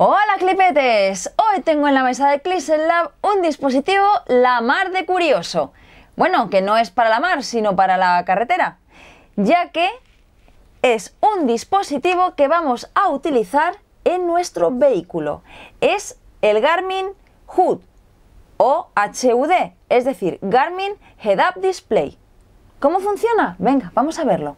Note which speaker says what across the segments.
Speaker 1: Hola clipetes, hoy tengo en la mesa de Clixel Lab un dispositivo la mar de curioso. Bueno, que no es para la mar, sino para la carretera, ya que es un dispositivo que vamos a utilizar en nuestro vehículo. Es el Garmin HUD o HUD, es decir, Garmin Head-Up Display. ¿Cómo funciona? Venga, vamos a verlo.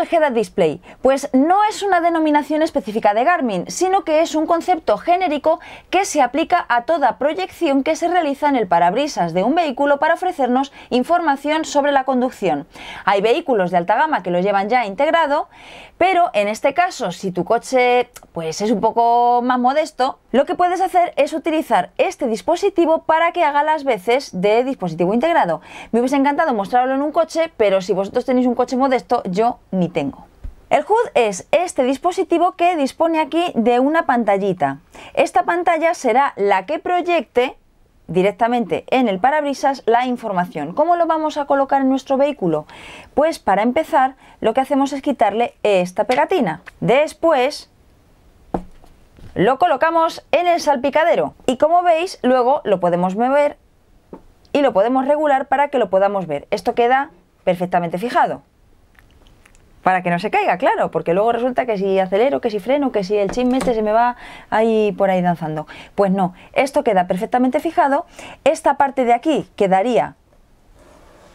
Speaker 1: el head Display? Pues no es una denominación específica de Garmin, sino que es un concepto genérico que se aplica a toda proyección que se realiza en el parabrisas de un vehículo para ofrecernos información sobre la conducción. Hay vehículos de alta gama que lo llevan ya integrado, pero en este caso, si tu coche pues es un poco más modesto, lo que puedes hacer es utilizar este dispositivo para que haga las veces de dispositivo integrado. Me hubiese encantado mostrarlo en un coche, pero si vosotros tenéis un coche modesto, yo no tengo. El HUD es este dispositivo que dispone aquí de una pantallita. Esta pantalla será la que proyecte directamente en el parabrisas la información. ¿Cómo lo vamos a colocar en nuestro vehículo? Pues para empezar lo que hacemos es quitarle esta pegatina. Después lo colocamos en el salpicadero y como veis luego lo podemos mover y lo podemos regular para que lo podamos ver. Esto queda perfectamente fijado para que no se caiga, claro, porque luego resulta que si acelero, que si freno, que si el chisme este se me va ahí por ahí danzando. Pues no, esto queda perfectamente fijado. Esta parte de aquí quedaría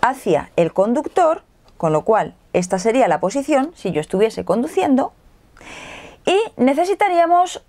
Speaker 1: hacia el conductor, con lo cual esta sería la posición si yo estuviese conduciendo. Y necesitaríamos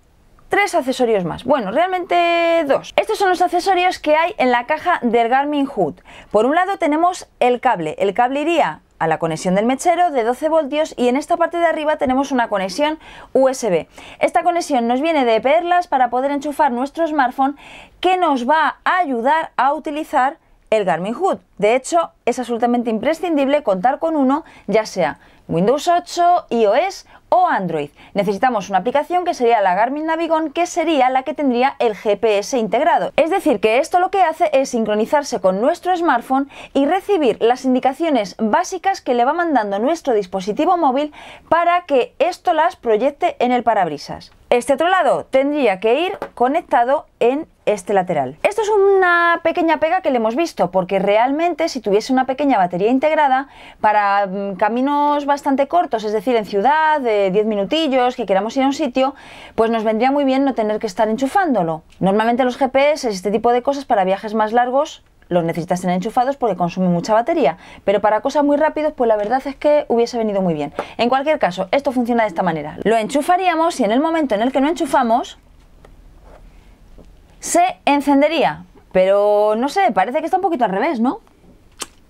Speaker 1: tres accesorios más. Bueno, realmente dos. Estos son los accesorios que hay en la caja del Garmin Hood. Por un lado tenemos el cable. El cable iría a la conexión del mechero de 12 voltios y en esta parte de arriba tenemos una conexión USB. Esta conexión nos viene de perlas para poder enchufar nuestro smartphone que nos va a ayudar a utilizar el Garmin Hood. De hecho, es absolutamente imprescindible contar con uno, ya sea Windows 8, iOS o Android. Necesitamos una aplicación que sería la Garmin Navigon que sería la que tendría el GPS integrado. Es decir, que esto lo que hace es sincronizarse con nuestro smartphone y recibir las indicaciones básicas que le va mandando nuestro dispositivo móvil para que esto las proyecte en el parabrisas. Este otro lado tendría que ir conectado en este lateral. Esto es una pequeña pega que le hemos visto, porque realmente si tuviese una pequeña batería integrada, para mm, caminos bastante cortos, es decir, en ciudad, de 10 minutillos, que queramos ir a un sitio, pues nos vendría muy bien no tener que estar enchufándolo. Normalmente los GPS, este tipo de cosas, para viajes más largos, los necesitas en enchufados porque consumen mucha batería, pero para cosas muy rápidas pues la verdad es que hubiese venido muy bien. En cualquier caso, esto funciona de esta manera. Lo enchufaríamos y en el momento en el que no enchufamos se encendería, pero no sé, parece que está un poquito al revés, ¿no?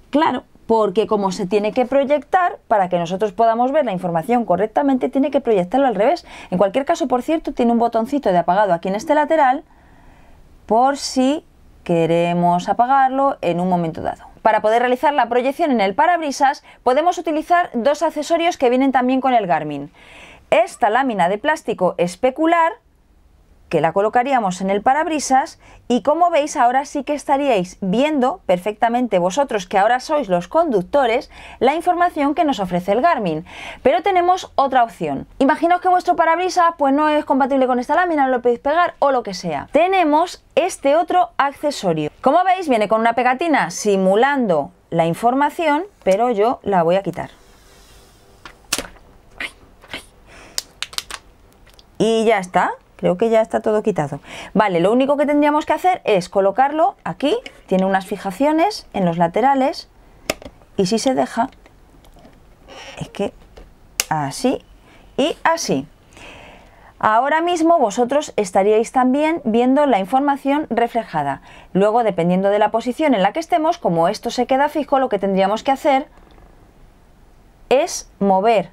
Speaker 1: Claro, porque como se tiene que proyectar, para que nosotros podamos ver la información correctamente, tiene que proyectarlo al revés. En cualquier caso, por cierto, tiene un botoncito de apagado aquí en este lateral, por si queremos apagarlo en un momento dado. Para poder realizar la proyección en el parabrisas podemos utilizar dos accesorios que vienen también con el Garmin. Esta lámina de plástico especular que la colocaríamos en el parabrisas y como veis ahora sí que estaríais viendo perfectamente vosotros que ahora sois los conductores la información que nos ofrece el Garmin. Pero tenemos otra opción. Imaginaos que vuestro parabrisas pues no es compatible con esta lámina, lo podéis pegar o lo que sea. Tenemos este otro accesorio. Como veis viene con una pegatina simulando la información, pero yo la voy a quitar. Y ya está. Creo que ya está todo quitado. Vale, lo único que tendríamos que hacer es colocarlo aquí. Tiene unas fijaciones en los laterales. Y si se deja, es que así y así. Ahora mismo vosotros estaríais también viendo la información reflejada. Luego, dependiendo de la posición en la que estemos, como esto se queda fijo, lo que tendríamos que hacer es mover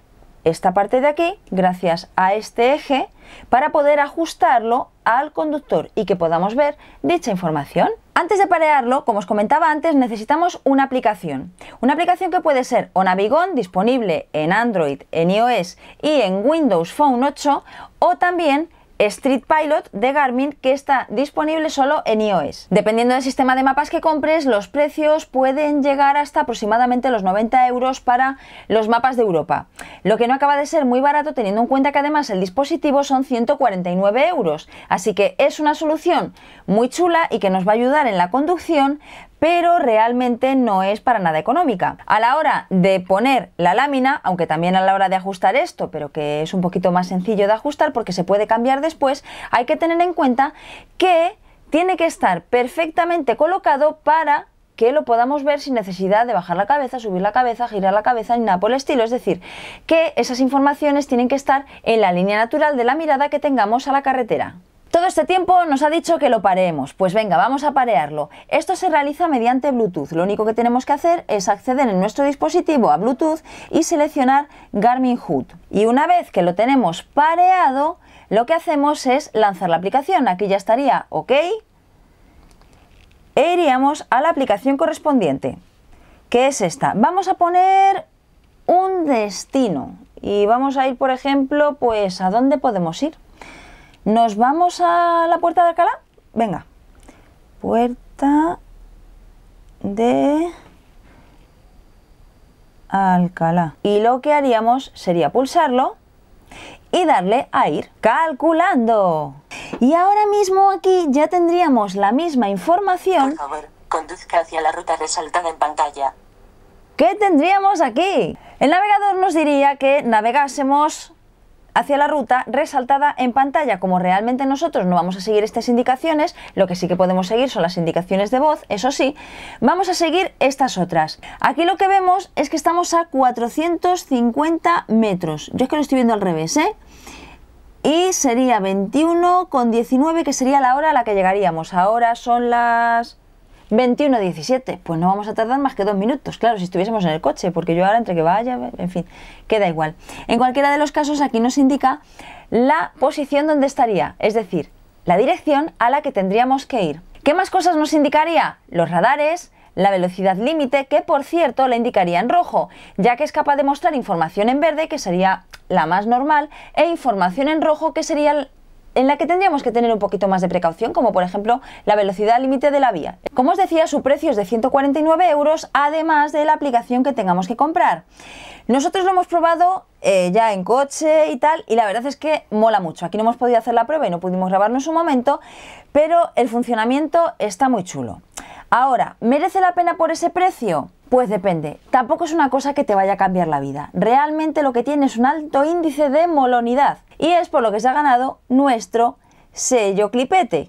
Speaker 1: esta parte de aquí gracias a este eje para poder ajustarlo al conductor y que podamos ver dicha información. Antes de parearlo, como os comentaba antes, necesitamos una aplicación. Una aplicación que puede ser o navigón disponible en Android, en iOS y en Windows Phone 8 o también Street Pilot de Garmin que está disponible solo en iOS. Dependiendo del sistema de mapas que compres, los precios pueden llegar hasta aproximadamente los 90 euros para los mapas de Europa, lo que no acaba de ser muy barato teniendo en cuenta que además el dispositivo son 149 euros, así que es una solución muy chula y que nos va a ayudar en la conducción, pero realmente no es para nada económica. A la hora de poner la lámina, aunque también a la hora de ajustar esto, pero que es un poquito más sencillo de ajustar porque se puede cambiar después, hay que tener en cuenta que tiene que estar perfectamente colocado para que lo podamos ver sin necesidad de bajar la cabeza, subir la cabeza, girar la cabeza ni nada por el estilo. Es decir, que esas informaciones tienen que estar en la línea natural de la mirada que tengamos a la carretera. Todo este tiempo nos ha dicho que lo pareemos, pues venga, vamos a parearlo. Esto se realiza mediante Bluetooth, lo único que tenemos que hacer es acceder en nuestro dispositivo a Bluetooth y seleccionar Garmin Hood. Y una vez que lo tenemos pareado, lo que hacemos es lanzar la aplicación, aquí ya estaría OK, e iríamos a la aplicación correspondiente, que es esta. Vamos a poner un destino y vamos a ir, por ejemplo, pues a dónde podemos ir. ¿Nos vamos a la puerta de Alcalá? Venga. Puerta de Alcalá. Y lo que haríamos sería pulsarlo y darle a ir calculando. Y ahora mismo aquí ya tendríamos la misma información. Por favor, conduzca hacia la ruta resaltada en pantalla. ¿Qué tendríamos aquí? El navegador nos diría que navegásemos hacia la ruta resaltada en pantalla. Como realmente nosotros no vamos a seguir estas indicaciones, lo que sí que podemos seguir son las indicaciones de voz, eso sí, vamos a seguir estas otras. Aquí lo que vemos es que estamos a 450 metros. Yo es que lo estoy viendo al revés, ¿eh? Y sería 21 con 19, que sería la hora a la que llegaríamos. Ahora son las 17, pues no vamos a tardar más que dos minutos, claro, si estuviésemos en el coche, porque yo ahora entre que vaya, en fin, queda igual. En cualquiera de los casos aquí nos indica la posición donde estaría, es decir, la dirección a la que tendríamos que ir. ¿Qué más cosas nos indicaría? Los radares, la velocidad límite, que por cierto la indicaría en rojo, ya que es capaz de mostrar información en verde, que sería la más normal, e información en rojo, que sería en la que tendríamos que tener un poquito más de precaución, como por ejemplo la velocidad límite de la vía. Como os decía, su precio es de 149 euros, además de la aplicación que tengamos que comprar. Nosotros lo hemos probado eh, ya en coche y tal, y la verdad es que mola mucho. Aquí no hemos podido hacer la prueba y no pudimos grabarnos en momento, pero el funcionamiento está muy chulo. Ahora, ¿merece la pena por ese precio? Pues depende. Tampoco es una cosa que te vaya a cambiar la vida. Realmente lo que tiene es un alto índice de molonidad. Y es por lo que se ha ganado nuestro sello clipete.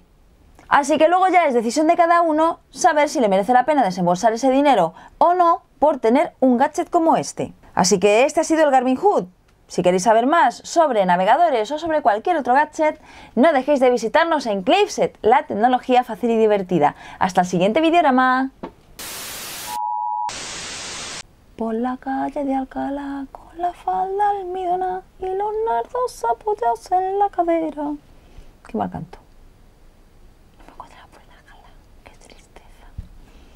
Speaker 1: Así que luego ya es decisión de cada uno saber si le merece la pena desembolsar ese dinero o no por tener un gadget como este. Así que este ha sido el Garmin Hood. Si queréis saber más sobre navegadores o sobre cualquier otro gadget, no dejéis de visitarnos en Clipset, la tecnología fácil y divertida. Hasta el siguiente videorama. Por la calle de Alcalá, con la falda almidona y los nardos apoyados en la cadera. Qué mal canto.